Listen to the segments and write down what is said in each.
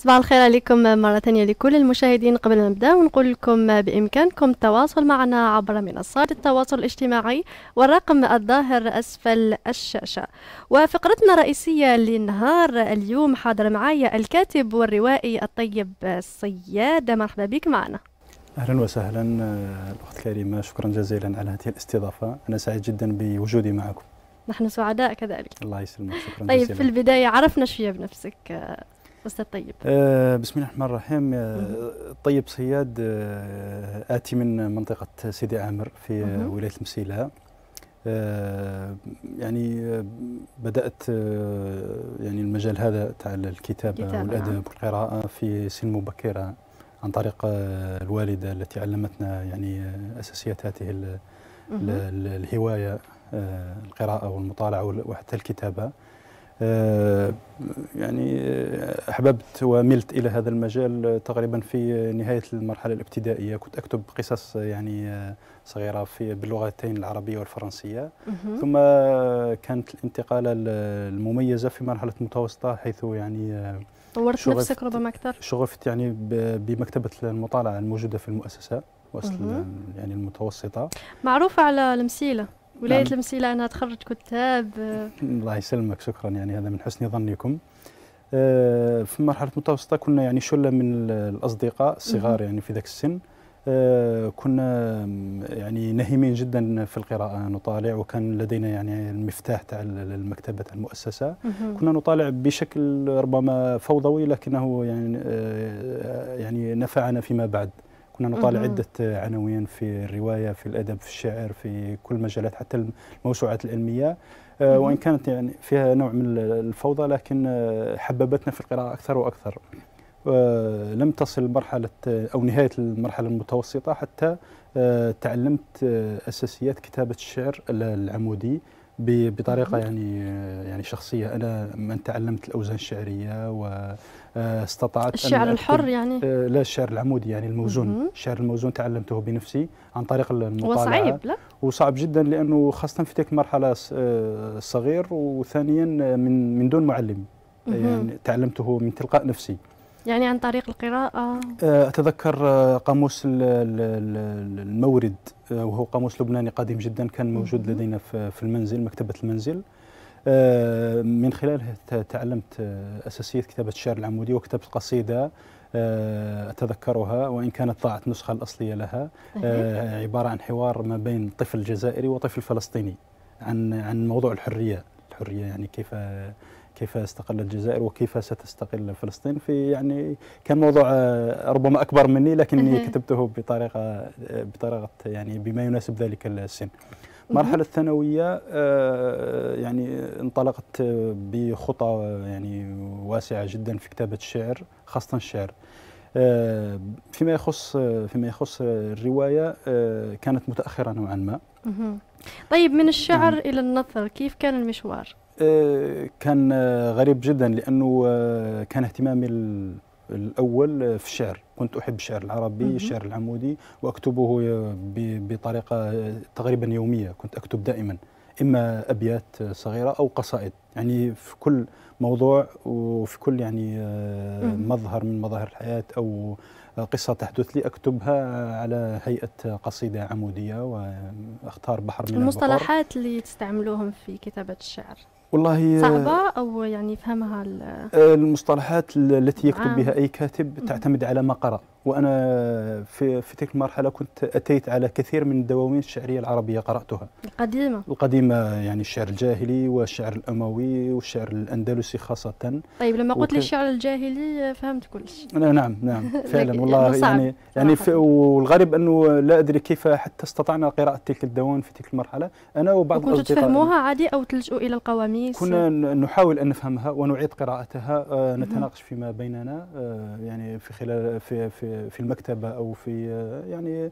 صباح الخير عليكم مرة ثانية لكل المشاهدين قبل ما نبدأ ونقول لكم بإمكانكم التواصل معنا عبر منصات التواصل الاجتماعي والرقم الظاهر أسفل الشاشة وفقرتنا الرئيسية للنهار اليوم حاضر معايا الكاتب والروائي الطيب الصياد مرحبا بك معنا اهلا وسهلا آه، الاخت كريمه شكرا جزيلا على هذه الاستضافه انا سعيد جدا بوجودي معكم نحن سعداء كذلك الله يسلمك شكرا طيب جزيلا. في البدايه عرفنا شويه بنفسك آه، أستاذ طيب آه بسم الله الرحمن الرحيم آه طيب صياد آه آتي من منطقة سيدي عامر في ولاية المسيلة آه، يعني آه، بدأت آه، يعني المجال هذا تاع الكتابة, الكتابة نعم. والأدب والقراءة في سن مبكرة عن طريق الوالدة التي علمتنا يعني أساسيات هذه الهواية القراءة والمطالعة وحتى الكتابة آه، يعني آه، أحببت وملت إلى هذا المجال تقريبا في نهاية المرحلة الابتدائية كنت أكتب قصص يعني آه، صغيرة في باللغتين العربية والفرنسية ثم كانت الانتقالة المميزة في مرحلة متوسطة حيث يعني طورت نفسك ربما أكثر شغفت يعني بمكتبة المطالعة الموجودة في المؤسسة يعني المتوسطة معروفة على المسيلة ولاية نعم. المسيلة أنها تخرج كتاب الله يسلمك شكرا يعني هذا من حسن ظنكم آه، في مرحلة متوسطة كنا يعني شلة من الأصدقاء الصغار يعني في ذاك السن آه، كنا يعني نهمين جدا في القراءة نطالع وكان لدينا يعني المفتاح تاع المكتبة تاع المؤسسة كنا نطالع بشكل ربما فوضوي لكنه يعني آه، يعني نفعنا فيما بعد كنا نطالع عدة عناوين في الرواية في الأدب في الشعر في كل مجالات حتى الموسوعات العلمية آه، وإن كانت يعني فيها نوع من الفوضى لكن آه، حببتنا في القراءة أكثر وأكثر آه، لم تصل مرحلة أو نهاية المرحلة المتوسطة حتى تعلمت أساسيات كتابة الشعر العمودي بطريقه يعني يعني شخصيه انا من تعلمت الاوزان الشعريه واستطعت آه، الشعر الحر يعني آه، لا الشعر العمودي يعني الموزون الشعر الموزون تعلمته بنفسي عن طريق المطالعه وصعيب لا وصعب جدا لانه خاصه في تلك المرحله آه، صغير وثانيا من من دون معلم يعني تعلمته من تلقاء نفسي يعني عن طريق القراءة آه، أتذكر آه، قاموس المورد آه، وهو قاموس لبناني قديم جدا كان موجود لدينا في المنزل مكتبة المنزل من خلاله تعلمت أساسية كتابة الشعر العمودي وكتبت قصيدة أتذكرها وإن كانت ضاعت النسخة الأصلية لها عبارة عن حوار ما بين طفل جزائري وطفل فلسطيني عن عن موضوع الحرية الحرية يعني كيف كيف استقلت الجزائر وكيف ستستقل فلسطين في يعني كان موضوع آه، ربما اكبر مني لكني كتبته بطريقه آه، بطريقه يعني بما يناسب ذلك السن. المرحله الثانويه آه، يعني انطلقت بخطى يعني واسعه جدا في كتابه الشعر خاصه الشعر. فيما يخص فيما يخص الروايه كانت متاخره نوعا ما. طيب من الشعر الى النثر كيف كان المشوار؟ كان غريب جدا لانه آه، كان اهتمامي الاول في الشعر كنت احب الشعر العربي الشعر العمودي واكتبه بطريقه آه، تقريبا يوميه كنت اكتب دائما اما ابيات صغيره او قصائد يعني في كل موضوع وفي كل يعني آه، مظهر من مظاهر الحياه او قصة تحدث لي أكتبها على هيئة قصيدة عمودية وأختار بحر من المصطلحات اللي تستعملوهم في كتابة الشعر والله آه، صعبة أو يعني فهمها آه، المصطلحات التي يكتب آه. بها أي كاتب تعتمد على ما قرأ وانا في في تلك المرحله كنت اتيت على كثير من الدواوين الشعريه العربيه قراتها القديمه القديمه يعني الشعر الجاهلي والشعر الاموي والشعر الاندلسي خاصه طيب لما قلت لي الشعر الجاهلي فهمت كل شيء نعم نعم فعلا والله يعني يعني والغريب انه لا ادري كيف حتى استطعنا قراءه تلك الدواوين في تلك المرحله انا وبعض كنتوا تفهموها عادي او تلجؤوا الى القواميس كنا نحاول ان نفهمها ونعيد قراءتها آه، نتناقش فيما بيننا آه، يعني في خلال في في في المكتبه او في يعني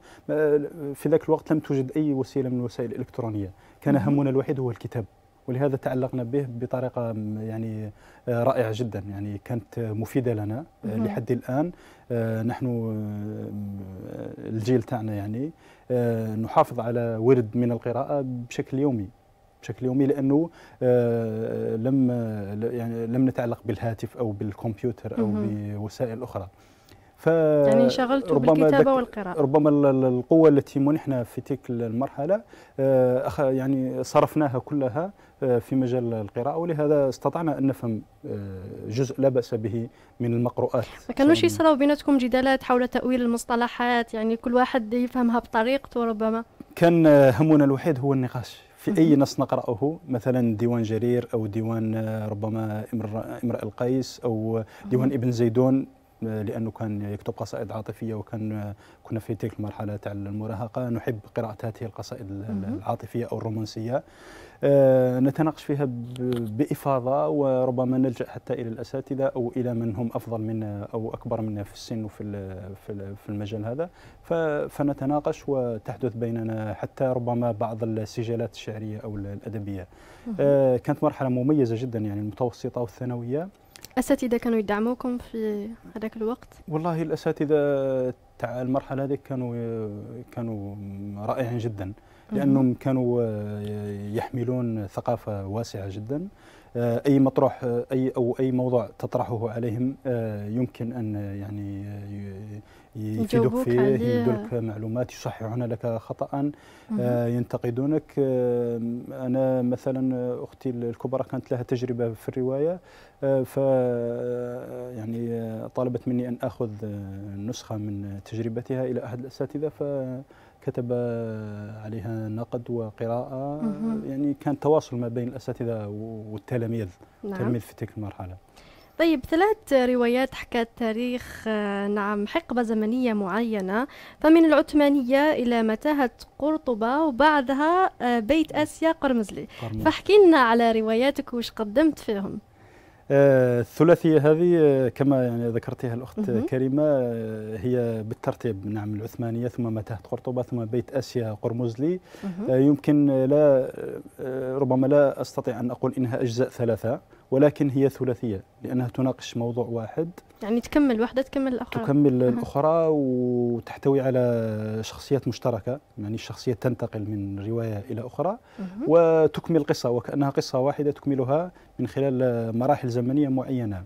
في ذاك الوقت لم توجد اي وسيله من الوسائل الالكترونيه كان همنا الوحيد هو الكتاب ولهذا تعلقنا به بطريقه يعني رائعه جدا يعني كانت مفيده لنا لحد الان نحن الجيل تاعنا يعني نحافظ على ورد من القراءه بشكل يومي بشكل يومي لانه لم يعني لم نتعلق بالهاتف او بالكمبيوتر او بوسائل اخرى ف يعني انشغلت بالكتابه والقراءه ربما القوه التي منحنا في تلك المرحله آه، يعني صرفناها كلها آه، في مجال القراءه ولهذا استطعنا ان نفهم آه، جزء لا باس به من المقروءات ما كانوش يصراو بيناتكم جدالات حول تاويل المصطلحات يعني كل واحد يفهمها بطريقته ربما كان همنا الوحيد هو النقاش في اي نص نقراه مثلا ديوان جرير او ديوان ربما امرئ القيس او ديوان ابن زيدون لانه كان يكتب قصائد عاطفيه وكان كنا في تلك المرحله تاع المراهقه نحب قراءه هذه القصائد العاطفيه او الرومانسيه آه، نتناقش فيها بافاضه وربما نلجا حتى الى الاساتذه او الى من هم افضل منا او اكبر منا في السن وفي في المجال هذا فنتناقش وتحدث بيننا حتى ربما بعض السجلات الشعريه او الادبيه آه، كانت مرحله مميزه جدا يعني المتوسطه والثانويه الاساتذه كانوا يدعموكم في هذاك الوقت والله الاساتذه تاع المرحله هذيك كانوا كانوا رائعين جدا لانهم كانوا يحملون ثقافه واسعه جدا اي مطروح اي او اي موضوع تطرحه عليهم آه، يمكن ان يعني يفيدوك فيه يدوا معلومات يصححون لك خطا آه، ينتقدونك آه، انا مثلا اختي الكبرى كانت لها تجربه في الروايه ف يعني طلبت مني ان اخذ نسخه من تجربتها الى احد الاساتذه ف كتب آه، عليها نقد وقراءة يعني كان تواصل ما بين الأساتذة والتلاميذ نعم. التلاميذ في تلك المرحلة طيب ثلاث روايات حكت تاريخ آه، نعم حقبة زمنية معينة فمن العثمانية إلى متاهة قرطبة وبعدها آه، بيت نعم. آسيا قرمزلي فاحكي لنا على رواياتك وش قدمت فيهم آه، الثلاثية هذه آه، كما يعني ذكرتها الأخت كريمة آه، هي بالترتيب نعم العثمانية ثم متاهه قرطبة ثم بيت آسيا قرمزلي يمكن لا ربما لا أستطيع أن أقول إنها أجزاء ثلاثة ولكن هي ثلاثية لأنها تناقش موضوع واحد يعني تكمل واحدة تكمل الأخرى تكمل الأخرى وتحتوي على شخصيات مشتركة يعني الشخصية تنتقل من رواية إلى أخرى وتكمل قصة وكأنها قصة واحدة تكملها من خلال مراحل زمنية معينة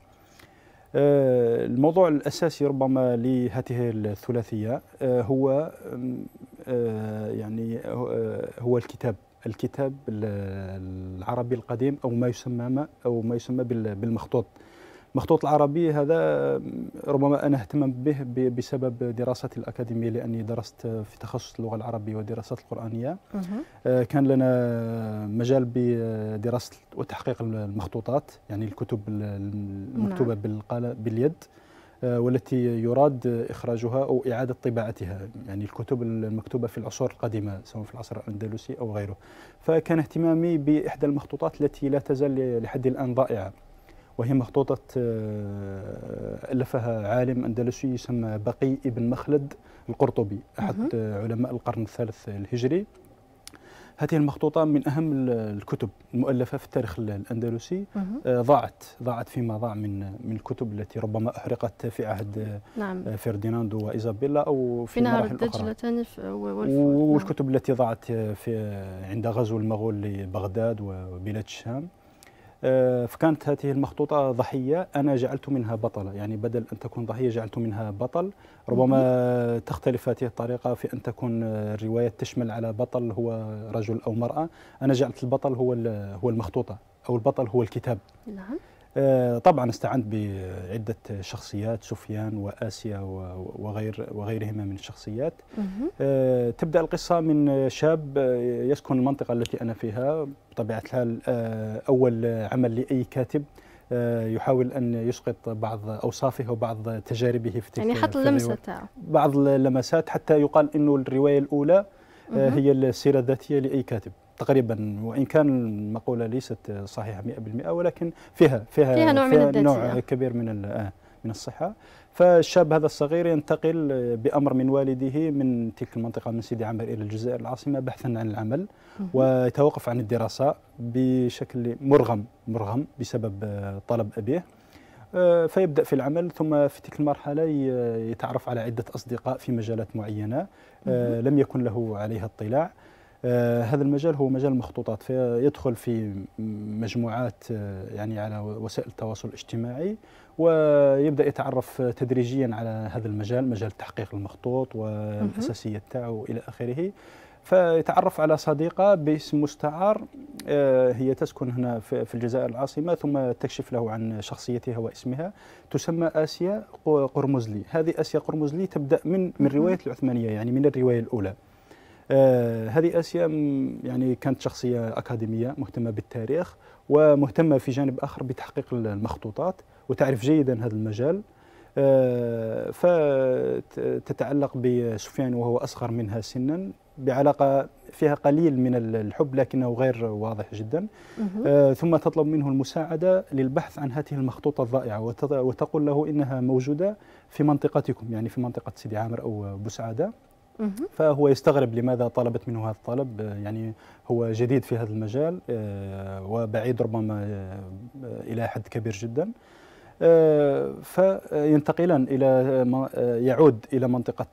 آه، الموضوع الأساسي ربما لهذه الثلاثية آه، هو آه، يعني هو الكتاب الكتاب العربي القديم او ما يسمى ما او ما يسمى بالمخطوط المخطوط العربي هذا ربما انا اهتم به بسبب دراستي الاكاديميه لاني درست في تخصص اللغه العربيه والدراسات القرانيه آه، كان لنا مجال بدراسه وتحقيق المخطوطات يعني الكتب المكتوبه نعم. باليد آه، والتي يراد إخراجها أو إعادة طباعتها يعني الكتب المكتوبة في العصور القديمة سواء في العصر الأندلسي أو غيره فكان اهتمامي بإحدى المخطوطات التي لا تزال لحد الآن ضائعة وهي مخطوطة آه، ألفها عالم أندلسي يسمى بقي ابن مخلد القرطبي أحد علماء القرن الثالث الهجري هذه المخطوطة من أهم الكتب المؤلفة في التاريخ الأندلسي آه، ضاعت ضاعت فيما ضاع من من الكتب التي ربما أحرقت في عهد آه، نعم. فرديناندو وإيزابيلا أو في, في نهر الدجلة نعم. والكتب نعم. التي ضاعت في عند غزو المغول لبغداد وبلاد الشام آه، فكانت هذه المخطوطة ضحية أنا جعلت منها بطلة يعني بدل أن تكون ضحية جعلت منها بطل ربما تختلف هذه الطريقة في أن تكون آه، الرواية تشمل على بطل هو رجل أو مرأة أنا جعلت البطل هو هو المخطوطة أو البطل هو الكتاب نعم آه، طبعا استعنت بعدة شخصيات سفيان وآسيا وغير وغيرهما من الشخصيات آه، تبدأ القصة من شاب آه، يسكن المنطقة التي أنا فيها بطبيعة الحال أول عمل لأي كاتب يحاول ان يسقط بعض اوصافه وبعض تجاربه في تلك يعني حط اللمسه بعض اللمسات حتى يقال انه الروايه الاولى هي السيره الذاتيه لاي كاتب تقريبا وان كان المقوله ليست صحيحه 100% ولكن فيها فيها, فيها نوع, فيها من نوع كبير من آه، من الصحه فالشاب هذا الصغير ينتقل بامر من والده من تلك المنطقه من سيدي عامر الى الجزائر العاصمه بحثا عن العمل ويتوقف عن الدراسه بشكل مرغم مرغم بسبب طلب ابيه آه، فيبدا في العمل ثم في تلك المرحله يتعرف على عده اصدقاء في مجالات معينه آه، لم يكن له عليها اطلاع آه، هذا المجال هو مجال المخطوطات فيدخل في مجموعات آه، يعني على وسائل التواصل الاجتماعي ويبدا يتعرف تدريجيا على هذا المجال مجال تحقيق المخطوط والاساسيه تاعه الى اخره فيتعرف على صديقة باسم مستعار آه، هي تسكن هنا في الجزائر العاصمة ثم تكشف له عن شخصيتها واسمها تسمى آسيا قرمزلي هذه آسيا قرمزلي تبدأ من من رواية العثمانية يعني من الرواية الأولى آه، هذه آسيا يعني كانت شخصية أكاديمية مهتمة بالتاريخ ومهتمة في جانب آخر بتحقيق المخطوطات وتعرف جيدا هذا المجال آه، فتتعلق بسفيان وهو أصغر منها سنا بعلاقة فيها قليل من الحب لكنه غير واضح جدا آه ثم تطلب منه المساعدة للبحث عن هذه المخطوطة الضائعة وتقول له إنها موجودة في منطقتكم يعني في منطقة سيدي عامر أو بوسعادة فهو يستغرب لماذا طلبت منه هذا الطلب آه، يعني هو جديد في هذا المجال آه، وبعيد ربما آه، إلى حد كبير جدا فينتقلان الى يعود الى منطقه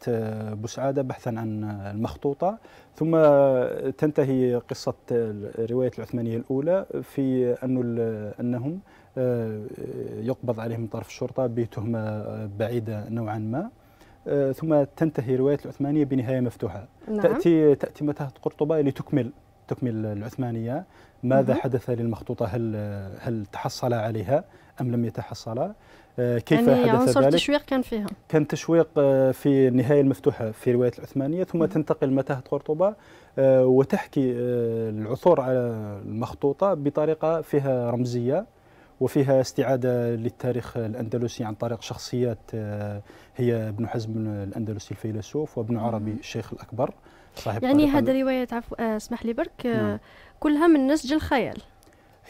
بوسعاده بحثا عن المخطوطه ثم تنتهي قصه الروايه العثمانيه الاولى في انه انهم يقبض عليهم من طرف الشرطه بتهمه بعيده نوعا ما آه، ثم تنتهي روايه العثمانيه بنهايه مفتوحه نعم. تاتي تاتي متاهه قرطبه لتكمل تكمل العثمانيه ماذا مم. حدث للمخطوطه هل هل تحصل عليها ام لم يتحصل آه، كيف يعني حدث عنصر ذلك التشويق كان فيها كان تشويق آه، في النهايه المفتوحه في روايه العثمانيه ثم مم. تنتقل متاهه قرطبه وتحكي العثور على المخطوطه بطريقه فيها رمزيه وفيها استعادة للتاريخ الأندلسي عن طريق شخصيات آه، هي ابن حزم الأندلسي الفيلسوف وابن عربي الشيخ الأكبر صاحب يعني هذه الروايات عفو آه، اسمح لي برك آه، نعم. كلها من نسج الخيال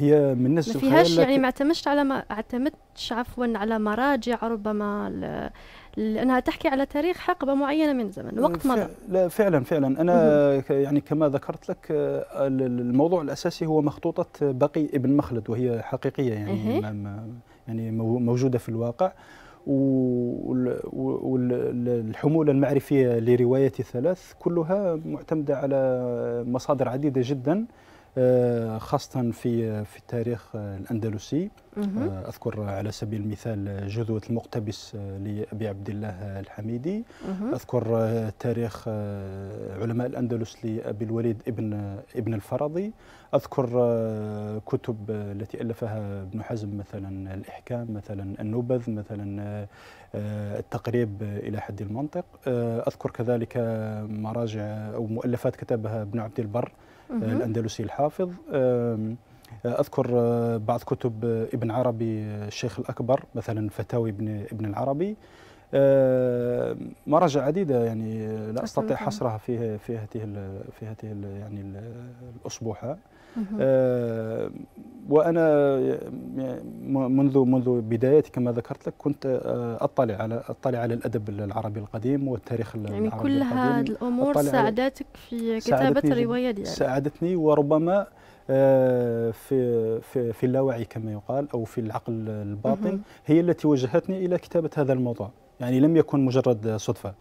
هي من الناس ما فيهاش يعني ما اعتمدش على ما اعتمدتش عفوا على مراجع ربما لانها تحكي على تاريخ حقبه معينه من الزمن آه، وقت مضى لا فعلا فعلا انا يعني كما ذكرت لك آه، الموضوع الاساسي هو مخطوطه بقي ابن مخلد وهي حقيقيه يعني يعني موجوده في الواقع والحمولة المعرفية لرواية الثلاث كلها معتمدة على مصادر عديدة جدا آه، خاصة في في التاريخ الأندلسي آه، أذكر على سبيل المثال جذوة المقتبس آه، لأبي عبد الله الحميدي أذكر تاريخ علماء الأندلس لأبي الوليد ابن ابن الفرضي أذكر كتب التي ألفها ابن حزم مثلا الإحكام مثلا النبذ مثلا التقريب إلى حد المنطق أذكر كذلك مراجع أو مؤلفات كتبها ابن عبد البر الاندلسي الحافظ اذكر آه، بعض كتب آه، ابن عربي آه، الشيخ الاكبر مثلا فتاوي ابن ابن العربي مراجع عديده يعني لا استطيع حصرها في في هذه في هذه يعني الاسبوعه آه، وانا منذ منذ بدايتي كما ذكرت لك كنت آه، اطلع على اطلع على الادب العربي القديم والتاريخ يعني العربي القديم يعني كل هذه الامور ساعدتك في كتابه الروايه ديالك يعني. ساعدتني وربما آه، في في في اللاوعي كما يقال او في العقل الباطن هي التي وجهتني الى كتابه هذا الموضوع يعني لم يكن مجرد صدفه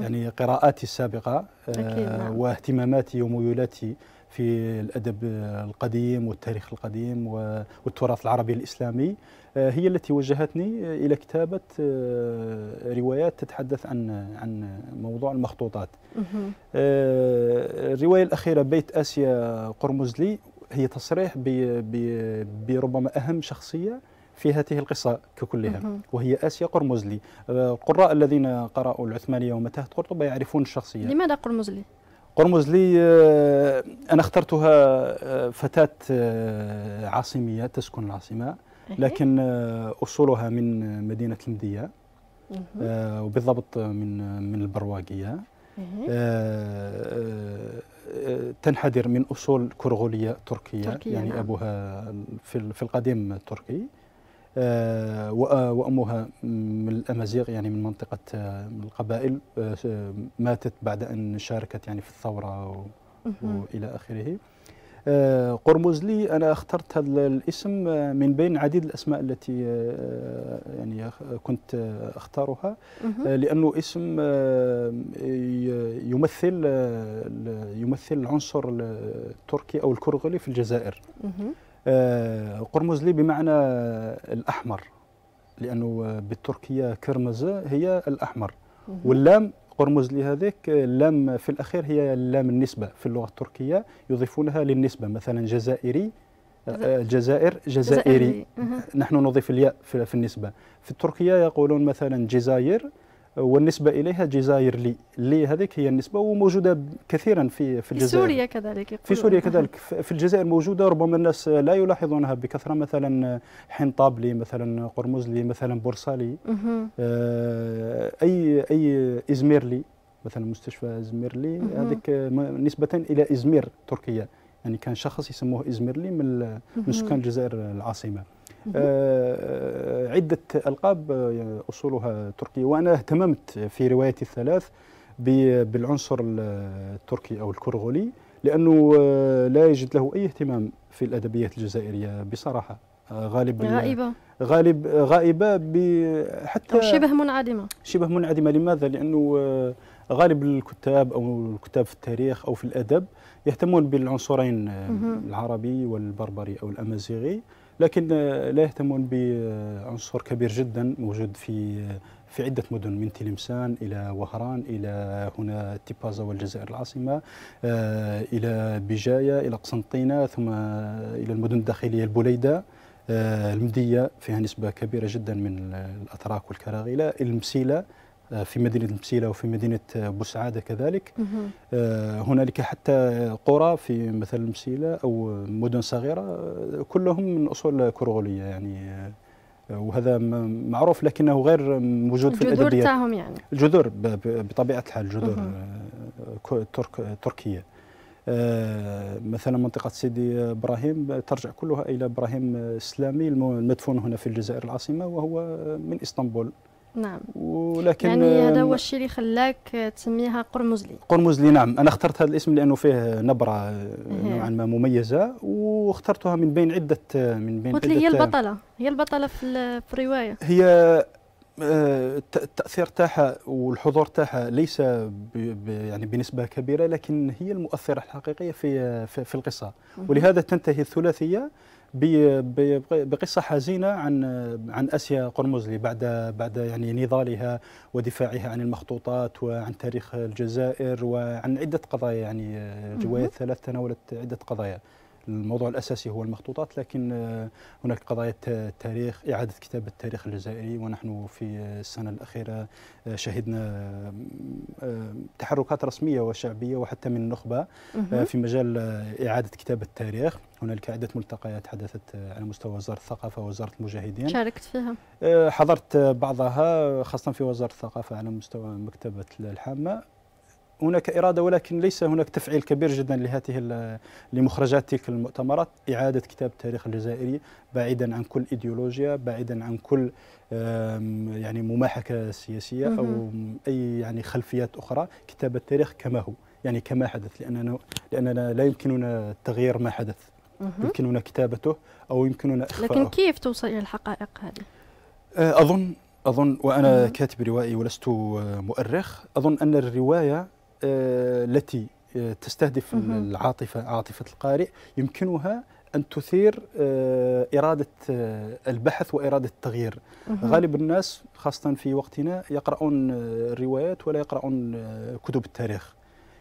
يعني قراءاتي السابقه نعم. واهتماماتي وميولاتي في الادب القديم والتاريخ القديم والتراث العربي الاسلامي آه، هي التي وجهتني الى كتابه آه، روايات تتحدث عن عن موضوع المخطوطات. آه، الروايه الاخيره بيت اسيا قرمزلي هي تصريح بربما اهم شخصيه في هذه القصة ككلها وهي آسيا قرمزلي القراء الذين قرأوا العثمانية ومتاهة قرطبة يعرفون الشخصية لماذا قرمزلي؟ قرمز لي آه، أنا اخترتها آه، فتاة آه، عاصمية تسكن العاصمة لكن أصولها من مدينة المدية وبالضبط من من البرواقية تنحدر من أصول كرغولية تركية يعني نعم. أبوها في القديم تركي آه، آه، وأمها من الأمازيغ يعني من منطقة آه، القبائل ماتت بعد أن شاركت يعني في الثورة وإلى آخره قرمز لي أنا اخترت هذا الاسم من بين عديد الأسماء التي يعني كنت أختارها لأنه اسم يمثل يمثل العنصر التركي أو الكرغلي في الجزائر آه، قرمزلي بمعنى الأحمر لأنه بالتركية كرمزة هي الأحمر واللام قرمز لهذيك اللام في الأخير هي لام النسبة في اللغة التركية يضيفونها للنسبة مثلا جزائري الجزائر آه، جزائري, جزائري. نحن نضيف الياء في النسبة في التركية يقولون مثلا جزائر والنسبة إليها جزائر لي لي هذيك هي النسبة وموجودة كثيرا في في الجزائر في سوريا كذلك في سوريا كذلك في الجزائر موجودة ربما الناس لا يلاحظونها بكثرة مثلا لي مثلا قرمزلي مثلا بورصالي آه، أي أي إزميرلي مثلا مستشفى إزميرلي هذيك نسبة إلى إزمير تركيا يعني كان شخص يسموه إزميرلي من, من سكان الجزائر العاصمة آه، عدة ألقاب آه، أصولها تركية وأنا اهتممت في روايتي الثلاث بالعنصر التركي أو الكرغولي لأنه آه، لا يجد له أي اهتمام في الأدبيات الجزائرية بصراحة غالب غائبة غالب غائبة حتى أو شبه منعدمة شبه منعدمة لماذا؟ لأنه غالب الكتاب أو الكتاب في التاريخ أو في الأدب يهتمون بالعنصرين العربي والبربري أو الأمازيغي لكن آه، لا يهتمون بعنصر كبير جدا موجود في آه، في عدة مدن من تلمسان إلى وهران إلى هنا تيبازا والجزائر العاصمة آه، إلى بجاية إلى قسنطينة ثم إلى المدن الداخلية البليدة المدية فيها نسبة كبيرة جدا من الأتراك والكراغلة المسيلة في مدينة المسيلة وفي مدينة بوسعادة كذلك آه، هنالك حتى قرى في مثل المسيلة أو مدن صغيرة آه، كلهم من أصول كرغولية يعني آه، وهذا معروف لكنه غير موجود في الأدبية الجذور تاعهم يعني الجذور بطبيعة الحال جذور ترك تركية مثلا منطقة سيدي إبراهيم ترجع كلها إلى إبراهيم السلامي المدفون هنا في الجزائر العاصمة وهو من إسطنبول نعم ولكن يعني هذا هو الشيء اللي خلاك تسميها قرمزلي قرمزلي نعم انا اخترت هذا الاسم لانه فيه نبره آه، إيه. نوعا ما مميزه واخترتها من بين عده آه، من بين قلت لي هي آه، البطله هي البطله في, الروايه هي التاثير تاعها والحضور تاعها ليس يعني بنسبه كبيره لكن هي المؤثره الحقيقيه في في, في القصه ولهذا تنتهي الثلاثيه بقصه حزينه عن عن اسيا قرمزلي بعد بعد يعني نضالها ودفاعها عن المخطوطات وعن تاريخ الجزائر وعن عده قضايا يعني الجوايه ثلاث تناولت عده قضايا الموضوع الاساسي هو المخطوطات لكن آه، هناك قضايا التاريخ اعاده كتابه التاريخ الجزائري ونحن في السنه الاخيره آه، شهدنا آه، تحركات رسميه وشعبيه وحتى من النخبه في مجال اعاده كتابه التاريخ هنالك عده ملتقيات حدثت على مستوى وزاره الثقافه ووزاره المجاهدين شاركت فيها حضرت بعضها خاصه في وزاره الثقافه على مستوى مكتبه الحامه هناك إرادة ولكن ليس هناك تفعيل كبير جدا لهذه لمخرجات تلك المؤتمرات إعادة كتاب التاريخ الجزائري بعيدا عن كل إيديولوجيا بعيدا عن كل يعني مماحكة سياسية أو أي يعني خلفيات أخرى كتاب التاريخ كما هو يعني كما حدث لأننا, لأننا لا يمكننا تغيير ما حدث يمكننا كتابته أو يمكننا إخفاءه لكن كيف توصل إلى الحقائق هذه؟ آه، أظن أظن وأنا كاتب روائي ولست آه، مؤرخ أظن أن الرواية آه، التي آه، تستهدف العاطفة عاطفة القارئ يمكنها أن تثير آه، إرادة البحث وإرادة التغيير غالب الناس خاصة في وقتنا يقرؤون الروايات ولا يقرؤون كتب التاريخ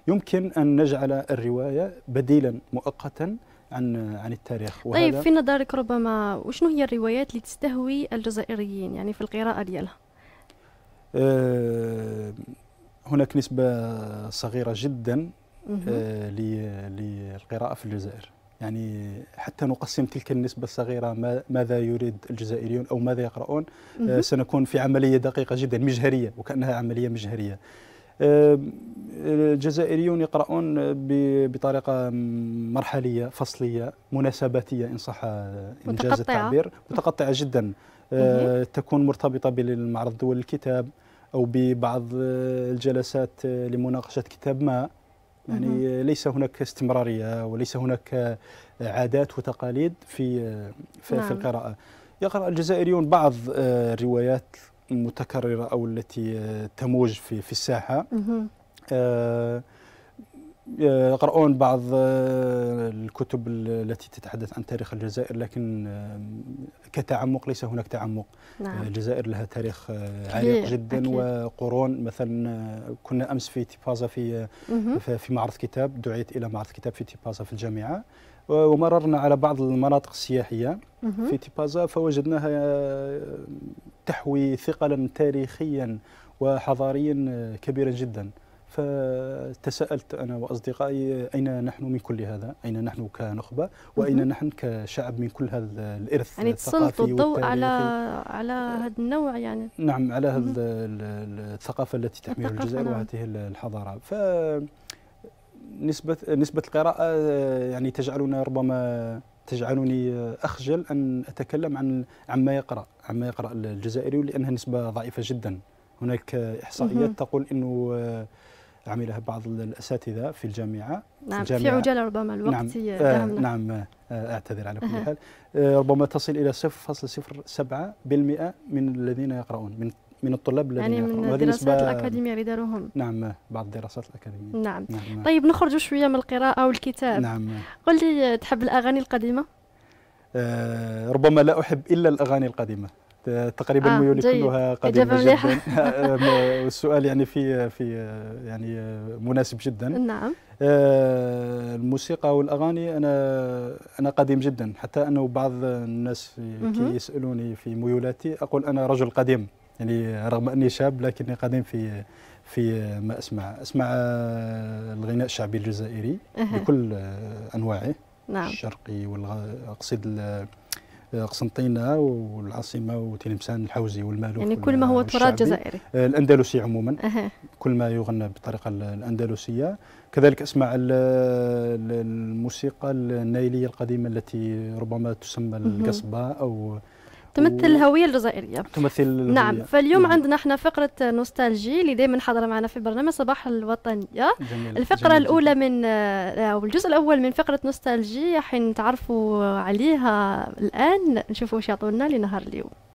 يمكن أن نجعل الرواية بديلا مؤقتا عن عن التاريخ طيب، وهذا طيب في نظرك ربما وشنو هي الروايات اللي تستهوي الجزائريين يعني في القراءة ديالها هناك نسبة صغيرة جدا آه، للقراءة في الجزائر يعني حتى نقسم تلك النسبة الصغيرة ماذا يريد الجزائريون أو ماذا يقرؤون آه، سنكون في عملية دقيقة جدا مجهرية وكأنها عملية مجهرية آه، الجزائريون يقرؤون بطريقة مرحلية فصلية مناسباتية إن صح إنجاز التعبير متقطعة جدا تكون مرتبطة بالمعرض دول الكتاب أو ببعض الجلسات لمناقشة كتاب ما يعني ليس هناك استمرارية وليس هناك عادات وتقاليد في في, نعم. في القراءة يقرأ الجزائريون بعض آه، الروايات المتكررة أو التي آه، تموج في في الساحة يقرؤون آه، بعض آه، الكتب التي تتحدث عن تاريخ الجزائر لكن آه، كتعمق ليس هناك تعمق نعم. الجزائر لها تاريخ عريق جدا أكيد. وقرون مثلا كنا امس في تيبازا في في معرض كتاب دعيت الى معرض كتاب في تيبازا في الجامعه ومررنا على بعض المناطق السياحيه في تيبازا فوجدناها تحوي ثقلا تاريخيا وحضاريا كبيرا جدا فتساءلت انا واصدقائي اين نحن من كل هذا؟ اين نحن كنخبه؟ واين نحن كشعب من كل هذا الارث يعني تسلط الضوء على على هذا النوع يعني نعم على هذه الثقافه التي تحمل الجزائر نعم. وهذه الحضاره ف نسبة نسبة القراءة يعني تجعلنا ربما تجعلني أخجل أن أتكلم عن عما يقرأ عما يقرأ الجزائري لأنها نسبة ضعيفة جدا هناك إحصائيات تقول أنه عملها بعض الاساتذه في الجامعه نعم في, الجامعة في عجاله ربما الوقت نعم آه، نعم آه، اعتذر على كل حال آه، ربما تصل الى 0.07% من الذين يقرؤون من من الطلاب الذين يعني من الدراسات الاكاديميه اللي داروهم نعم بعض الدراسات الاكاديميه نعم. نعم طيب نخرجوا شويه من القراءه والكتاب نعم قل لي تحب الاغاني القديمه؟ آه ربما لا احب الا الاغاني القديمه تقريبا آه ميولي جيد. كلها قديمه جدا آه، السؤال يعني في في يعني مناسب جدا نعم آه، الموسيقى والاغاني انا انا قديم جدا حتى انه بعض الناس كي يسالوني في ميولاتي اقول انا رجل قديم يعني رغم اني شاب لكني قديم في في ما اسمع اسمع آه، الغناء الشعبي الجزائري بكل انواعه نعم الشرقي والغ... اقصد قسنطينه والعاصمه وتلمسان الحوزي والمالوف يعني كل ما هو تراث جزائري آه، الاندلسي عموما أه. كل ما يغنى بالطريقه الاندلسيه كذلك اسمع الموسيقى النايليه القديمه التي ربما تسمى القصبه او تمثل الهويه الجزائريه تمثل الهوية. نعم فاليوم نعم. عندنا احنا فقره نوستالجي اللي دائما حاضره معنا في برنامج صباح الوطنيه جميل. الفقره جميل. الاولى من او الجزء الاول من فقره نوستالجي حين تعرفوا عليها الان نشوفوا واش يعطونا لنهار اليوم